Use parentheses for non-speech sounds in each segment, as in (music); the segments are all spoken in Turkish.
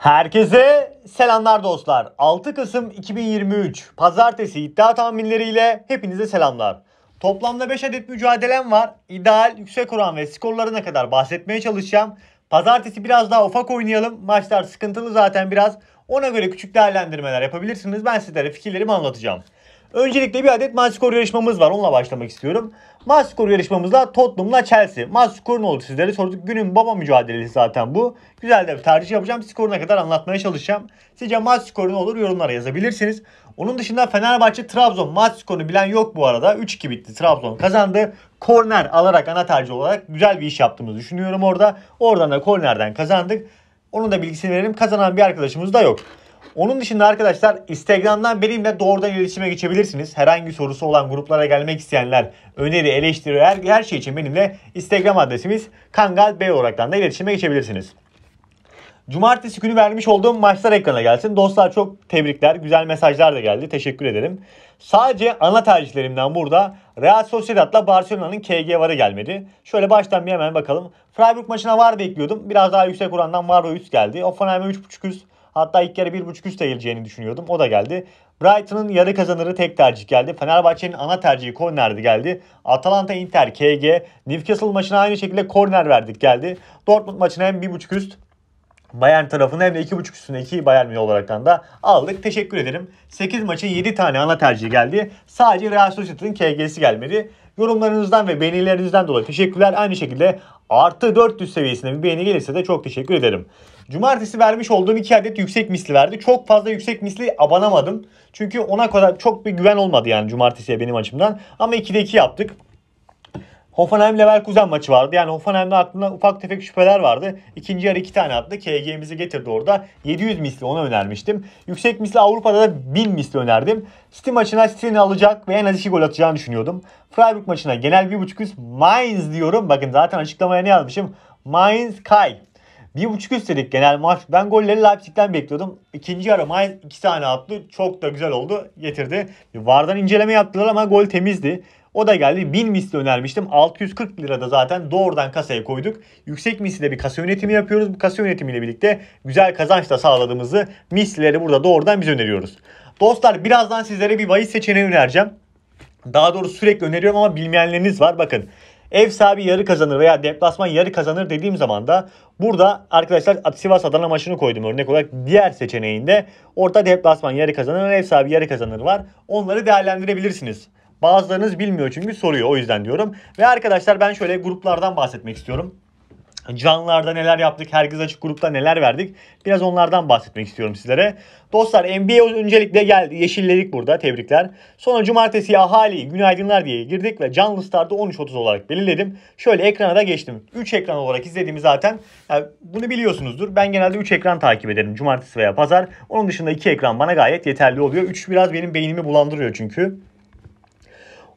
Herkese selamlar dostlar. 6 Kasım 2023 Pazartesi iddia tahminleriyle hepinize selamlar. Toplamda 5 adet mücadelem var. İdeal, yüksek oran ve skorlarına kadar bahsetmeye çalışacağım. Pazartesi biraz daha ufak oynayalım. Maçlar sıkıntılı zaten biraz. Ona göre küçük değerlendirmeler yapabilirsiniz. Ben sizlere fikirlerimi anlatacağım. Öncelikle bir adet maç skoru yarışmamız var. Onunla başlamak istiyorum. Maç skoru yarışmamızda Tottenham'la Chelsea. Maç skoru ne oldu sizlere sorduk. Günün baba mücadelesi zaten bu. Güzel de bir tercih yapacağım. Skoruna kadar anlatmaya çalışacağım. Sizce maç skoru ne olur yorumlara yazabilirsiniz. Onun dışında Fenerbahçe Trabzon maç skorunu bilen yok bu arada. 3-2 bitti. Trabzon kazandı. Korner alarak ana tercih olarak güzel bir iş yaptığımızı düşünüyorum orada. Oradan da kornerden kazandık. Onun da bilgisini verelim. Kazanan bir arkadaşımız da yok. Onun dışında arkadaşlar Instagram'dan benimle doğrudan iletişime geçebilirsiniz. Herhangi sorusu olan gruplara gelmek isteyenler, öneri, eleştiri her, her şey için benimle Instagram adresimiz Kangal bey olaraktan da iletişime geçebilirsiniz. Cumartesi günü vermiş olduğum maçlar ekrana gelsin. Dostlar çok tebrikler. Güzel mesajlar da geldi. Teşekkür ederim. Sadece ana tercihlerimden burada Real Sociedad'la Barcelona'nın KG varı gelmedi. Şöyle baştan bir hemen bakalım. Freiburg maçına var bekliyordum. Biraz daha yüksek orandan var ve üst geldi. Offenheim'e 3.5 üst. Hatta ilk kere 1.5 üst geleceğini düşünüyordum. O da geldi. Brighton'ın yarı kazanırı tek tercih geldi. Fenerbahçe'nin ana tercihi kornerdi geldi. Atalanta Inter KG. Newcastle maçına aynı şekilde korner verdik geldi. Dortmund maçına hem 1.5 üst Bayern tarafını hem de 2.5 üstüne 2 Bayern Münih olaraktan da aldık. Teşekkür ederim. 8 maça 7 tane ana tercih geldi. Sadece Real Sociedad'ın KG'si gelmedi. Yorumlarınızdan ve beğenilerinizden dolayı teşekkürler. Aynı şekilde artı 400 seviyesinde bir beğeni gelirse de çok teşekkür ederim. Cumartesi vermiş olduğum 2 adet yüksek misli verdi. Çok fazla yüksek misli abanamadım. Çünkü ona kadar çok bir güven olmadı yani cumartesiye benim açımdan. Ama 2'de 2 yaptık. Hoffenheim Leverkusen maçı vardı. Yani Hoffenheim'de aklına ufak tefek şüpheler vardı. İkinci yarı iki tane attı. KG'mizi getirdi orada. 700 misli ona önermiştim. Yüksek misli Avrupa'da da 1000 misli önerdim. City maçına City'nin alacak ve en az 2 gol atacağını düşünüyordum. Freiburg maçına genel 1.5 üst Mainz diyorum. Bakın zaten açıklamaya ne yazmışım? Mainz Kay. 1.5 üst dedik genel maç. Ben golleri Leipzig'den bekliyordum. İkinci yarı Mainz 2 tane attı. Çok da güzel oldu. Getirdi. Vardan inceleme yaptılar ama gol temizdi. O da geldi 1000 misli önermiştim. 640 lira da zaten doğrudan kasaya koyduk. Yüksek misli bir kasa yönetimi yapıyoruz. Bu kasa yönetimiyle birlikte güzel kazanç da sağladığımızı mislileri burada doğrudan biz öneriyoruz. Dostlar birazdan sizlere bir bahis seçeneği önereceğim. Daha doğrusu sürekli öneriyorum ama bilmeyenleriniz var. Bakın ev sahibi yarı kazanır veya deplasman yarı kazanır dediğim zaman da burada arkadaşlar Sivas Adana maçını koydum örnek olarak diğer seçeneğinde orta deplasman yarı kazanır ev sahibi yarı kazanır var. Onları değerlendirebilirsiniz. Bazılarınız bilmiyor çünkü soruyor o yüzden diyorum. Ve arkadaşlar ben şöyle gruplardan bahsetmek istiyorum. canlılarda neler yaptık, herkes açık grupta neler verdik. Biraz onlardan bahsetmek istiyorum sizlere. Dostlar NBA öncelikle geldi. Yeşilledik burada. Tebrikler. Sonra cumartesi ahali günaydınlar diye girdik ve canlı startı 13.30 olarak belirledim. Şöyle ekrana da geçtim. 3 ekran olarak izlediğimi zaten yani bunu biliyorsunuzdur. Ben genelde 3 ekran takip ederim. Cumartesi veya pazar. Onun dışında 2 ekran bana gayet yeterli oluyor. 3 biraz benim beynimi bulandırıyor çünkü.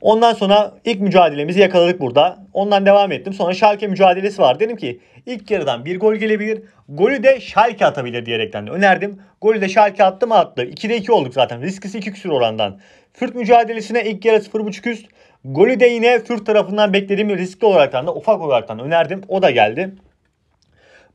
Ondan sonra ilk mücadelemizi yakaladık burada. Ondan devam ettim. Sonra Schalke mücadelesi var. Dedim ki ilk yarıdan bir gol gelebilir. Golü de Schalke atabilir diyerekten de önerdim. Golü de Schalke attı mı attı. 2'de 2 olduk zaten. Riskisi 2 küsür orandan. Fürt mücadelesine ilk yarı 0.5 üst. Golü de yine Fürt tarafından beklediğim riskli olaraktan da ufak olaraktan önerdim. O da geldi.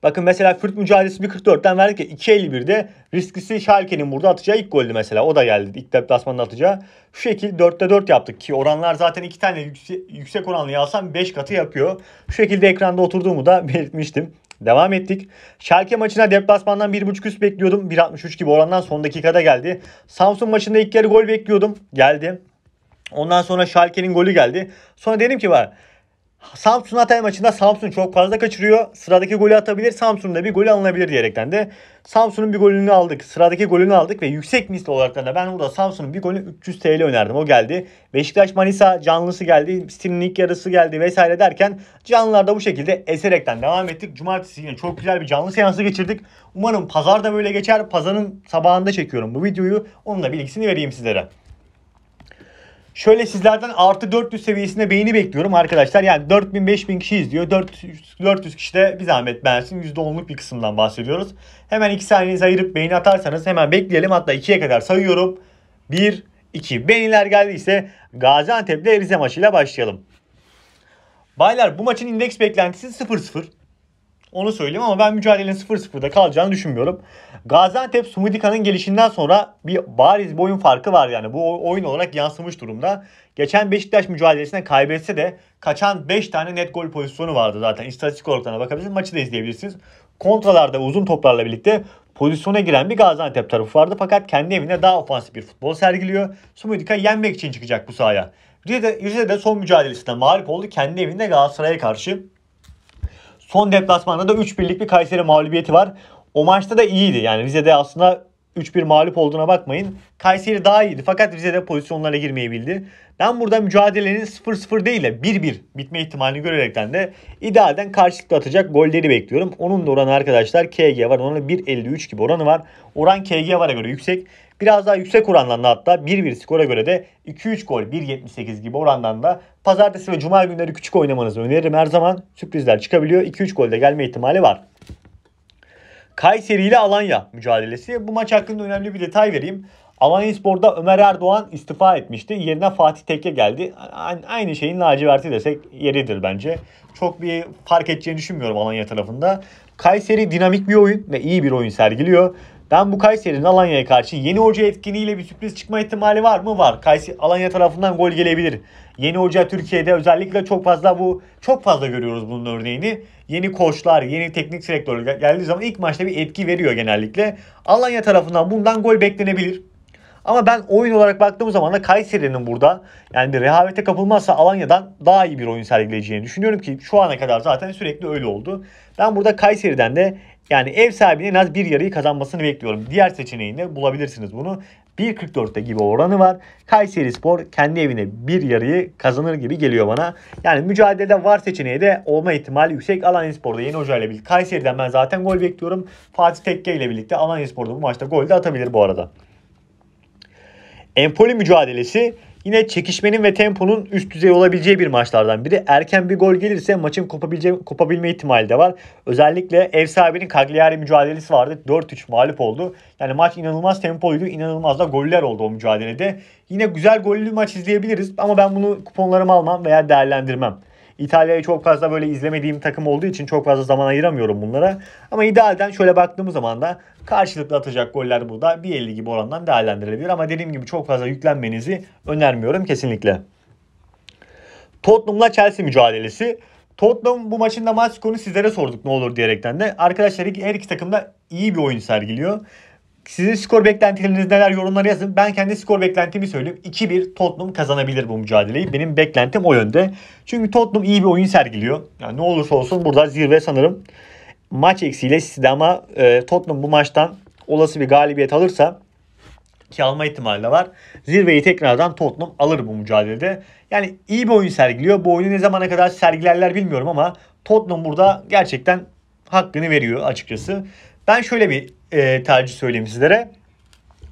Bakın mesela Kürt mücadelesi 1.44'ten verdik ya 2.51'de risklisi Schalke'nin burada atacağı ilk goldü mesela. O da geldi ilk deplasmanda atacağı. Şu şekilde 4'te 4 yaptık ki oranlar zaten iki tane yüksek, yüksek oranlı alsam 5 katı yapıyor. Şu şekilde ekranda oturduğumu da (laughs) belirtmiştim. Devam ettik. Şalke maçına deplasmandan 1.5 üst bekliyordum. 1.63 gibi orandan son dakikada geldi. Samsun maçında ilk yarı gol bekliyordum. Geldi. Ondan sonra Şalke'nin golü geldi. Sonra dedim ki var Samsun Hatay maçında Samsun çok fazla kaçırıyor. Sıradaki golü atabilir. Samsun'da bir gol alınabilir diyerekten de Samsun'un bir golünü aldık. Sıradaki golünü aldık ve yüksek misli olarak da ben burada Samsun'un bir golü 300 TL önerdim. O geldi. Beşiktaş Manisa canlısı geldi. Stil'in ilk yarısı geldi vesaire derken canlılarda bu şekilde eserekten devam ettik. Cumartesi yine çok güzel bir canlı seansı geçirdik. Umarım pazar da böyle geçer. Pazarın sabahında çekiyorum bu videoyu. Onun da bilgisini vereyim sizlere. Şöyle sizlerden artı 400 seviyesinde beğeni bekliyorum arkadaşlar. Yani 4000-5000 kişi izliyor. 400, 400 kişi de bir zahmet beğensin. %10'luk bir kısımdan bahsediyoruz. Hemen 2 saniyenizi ayırıp beğeni atarsanız hemen bekleyelim. Hatta 2'ye kadar sayıyorum. 1, 2. Beğeniler geldiyse Gaziantep'le Rize maçıyla başlayalım. Baylar bu maçın indeks beklentisi 0-0. Onu söyleyeyim ama ben mücadelenin 0-0'da kalacağını düşünmüyorum. Gaziantep Sumudika'nın gelişinden sonra bir bariz bir oyun farkı var yani. Bu oyun olarak yansımış durumda. Geçen Beşiktaş mücadelesinde kaybetse de kaçan 5 tane net gol pozisyonu vardı zaten. İstatistik olarak bakabilirsiniz. Maçı da izleyebilirsiniz. Kontralarda uzun toplarla birlikte pozisyona giren bir Gaziantep tarafı vardı. Fakat kendi evinde daha ofansif bir futbol sergiliyor. Sumudika yenmek için çıkacak bu sahaya. Rize'de, Rize'de son mücadelesinde mağlup oldu. Kendi evinde Galatasaray'a karşı Son deplasmanda da 3-1'lik bir Kayseri mağlubiyeti var. O maçta da iyiydi. Yani Rize'de aslında 3-1 mağlup olduğuna bakmayın. Kayseri daha iyiydi fakat Rize'de pozisyonlara girmeyebildi. Ben burada mücadelenin 0-0 değil de 1-1 bitme ihtimalini görerekten de idealden karşılıklı atacak golleri bekliyorum. Onun da oranı arkadaşlar KG var. Onun 1.53 gibi oranı var. Oran KG var'a göre yüksek. Biraz daha yüksek orandan da hatta 1-1 skora göre de 2-3 gol 1.78 gibi orandan da pazartesi ve cuma günleri küçük oynamanızı öneririm. Her zaman sürprizler çıkabiliyor. 2-3 golde gelme ihtimali var. Kayseri ile Alanya mücadelesi. Bu maç hakkında önemli bir detay vereyim. Alanya Spor'da Ömer Erdoğan istifa etmişti. Yerine Fatih Tekke geldi. Aynı şeyin laciverti desek yeridir bence. Çok bir fark edeceğini düşünmüyorum Alanya tarafında. Kayseri dinamik bir oyun ve iyi bir oyun sergiliyor. Ben bu Kayseri'nin Alanya'ya karşı yeni hoca etkiniyle bir sürpriz çıkma ihtimali var mı? Var. Kayseri Alanya tarafından gol gelebilir. Yeni hoca Türkiye'de özellikle çok fazla bu çok fazla görüyoruz bunun örneğini. Yeni koçlar, yeni teknik direktör geldiği zaman ilk maçta bir etki veriyor genellikle. Alanya tarafından bundan gol beklenebilir. Ama ben oyun olarak baktığım zaman da Kayseri'nin burada yani bir rehavete kapılmazsa Alanya'dan daha iyi bir oyun sergileyeceğini düşünüyorum ki şu ana kadar zaten sürekli öyle oldu. Ben burada Kayseri'den de yani ev sahibinin en az bir yarıyı kazanmasını bekliyorum. Diğer seçeneğinde bulabilirsiniz bunu. 1.44'te gibi oranı var. Kayseri Spor kendi evine bir yarıyı kazanır gibi geliyor bana. Yani mücadelede var seçeneği de olma ihtimali yüksek. Alanya Spor'da yeni hoca ile birlikte. Kayseri'den ben zaten gol bekliyorum. Fatih Tekke ile birlikte Alanya Spor'da bu maçta gol de atabilir bu arada. Empoli mücadelesi Yine çekişmenin ve temponun üst düzey olabileceği bir maçlardan biri. Erken bir gol gelirse maçın kopabilecek, kopabilme ihtimali de var. Özellikle ev sahibinin Cagliari mücadelesi vardı. 4-3 mağlup oldu. Yani maç inanılmaz tempoydu. İnanılmaz da goller oldu o mücadelede. Yine güzel gollü maç izleyebiliriz ama ben bunu kuponlarıma almam veya değerlendirmem. İtalya'yı çok fazla böyle izlemediğim takım olduğu için çok fazla zaman ayıramıyorum bunlara. Ama idealden şöyle baktığımız zaman da karşılıklı atacak goller burada 1.50 gibi orandan değerlendirilebilir. Ama dediğim gibi çok fazla yüklenmenizi önermiyorum kesinlikle. Tottenham'la Chelsea mücadelesi. Tottenham bu maçında maç skorunu sizlere sorduk ne olur diyerekten de. Arkadaşlar her iki takım da iyi bir oyun sergiliyor. Sizin skor beklentileriniz neler yorumlara yazın. Ben kendi skor beklentimi söyleyeyim. 2-1 Tottenham kazanabilir bu mücadeleyi. Benim beklentim o yönde. Çünkü Tottenham iyi bir oyun sergiliyor. Yani ne olursa olsun burada zirve sanırım maç eksiğiyle City'de ama e, Tottenham bu maçtan olası bir galibiyet alırsa ki alma ihtimali de var. Zirveyi tekrardan Tottenham alır bu mücadelede. Yani iyi bir oyun sergiliyor. Bu oyunu ne zamana kadar sergilerler bilmiyorum ama Tottenham burada gerçekten hakkını veriyor açıkçası. Ben şöyle bir e, tercih söyleyeyim sizlere.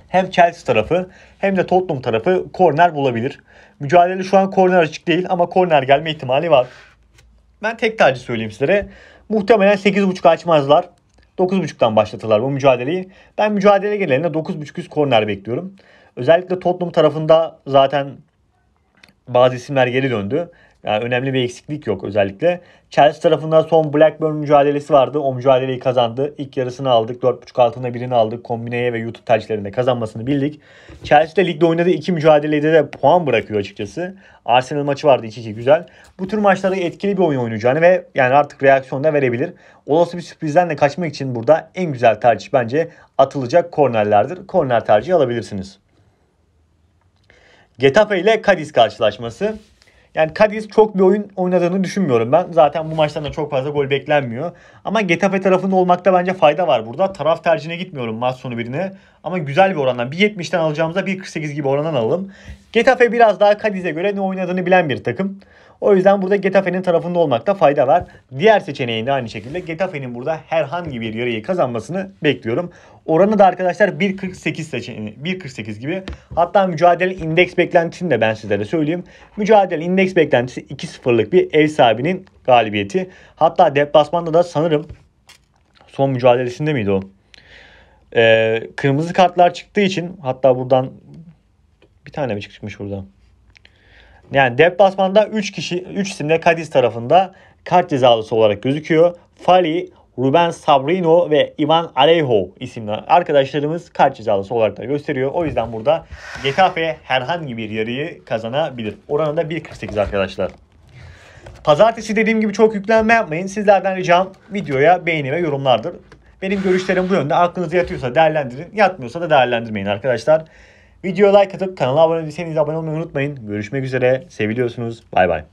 Hem Chelsea tarafı hem de Tottenham tarafı korner bulabilir. Mücadele şu an korner açık değil ama korner gelme ihtimali var. Ben tek tercih söyleyeyim sizlere. Muhtemelen 8.5 açmazlar. 9.5'tan başlatırlar bu mücadeleyi. Ben mücadele geneline 9.5 üst korner bekliyorum. Özellikle Tottenham tarafında zaten bazı isimler geri döndü. Yani önemli bir eksiklik yok özellikle. Chelsea tarafından son Blackburn mücadelesi vardı. O mücadeleyi kazandı. İlk yarısını aldık. 4.5 altında birini aldık. Kombineye ve YouTube tercihlerinde kazanmasını bildik. Chelsea de ligde oynadığı iki mücadelede de puan bırakıyor açıkçası. Arsenal maçı vardı 2-2 güzel. Bu tür maçlarda etkili bir oyun oynayacağını ve yani artık reaksiyon da verebilir. Olası bir sürprizden de kaçmak için burada en güzel tercih bence atılacak kornerlerdir. Korner tercihi alabilirsiniz. Getafe ile Cadiz karşılaşması. Yani Cadiz çok bir oyun oynadığını düşünmüyorum ben. Zaten bu maçtan da çok fazla gol beklenmiyor. Ama Getafe tarafında olmakta bence fayda var burada. Taraf tercihine gitmiyorum maç sonu birine. Ama güzel bir orandan. 1.70'den alacağımıza 1.48 gibi orandan alalım. Getafe biraz daha Cadiz'e göre ne oynadığını bilen bir takım. O yüzden burada Getafe'nin tarafında olmakta fayda var. Diğer seçeneğinde aynı şekilde Getafe'nin burada herhangi bir yarıyı kazanmasını bekliyorum. Oranı da arkadaşlar 1.48 seçeneği 1.48 gibi. Hatta mücadele indeks beklentisini de ben sizlere söyleyeyim. Mücadele indeks beklentisi 2-0'lık bir ev sahibinin galibiyeti. Hatta deplasmanda da sanırım son mücadelesinde miydi o? Ee, kırmızı kartlar çıktığı için hatta buradan bir tane mi çıkmış burada Yani deplasmanda 3 kişi 3 isim de tarafında kart cezalısı olarak gözüküyor. Fali, Ruben Sabrino ve Ivan Alejo isimli arkadaşlarımız kart cezalısı olarak da gösteriyor. O yüzden burada Getafe herhangi bir yarıyı kazanabilir. Oranı da 1.48 arkadaşlar. Pazartesi dediğim gibi çok yüklenme yapmayın. Sizlerden ricam videoya beğeni ve yorumlardır. Benim görüşlerim bu yönde. Aklınız yatıyorsa değerlendirin. Yatmıyorsa da değerlendirmeyin arkadaşlar. Videoya like atıp kanala abone değilseniz abone olmayı unutmayın. Görüşmek üzere. Seviliyorsunuz. Bay bay.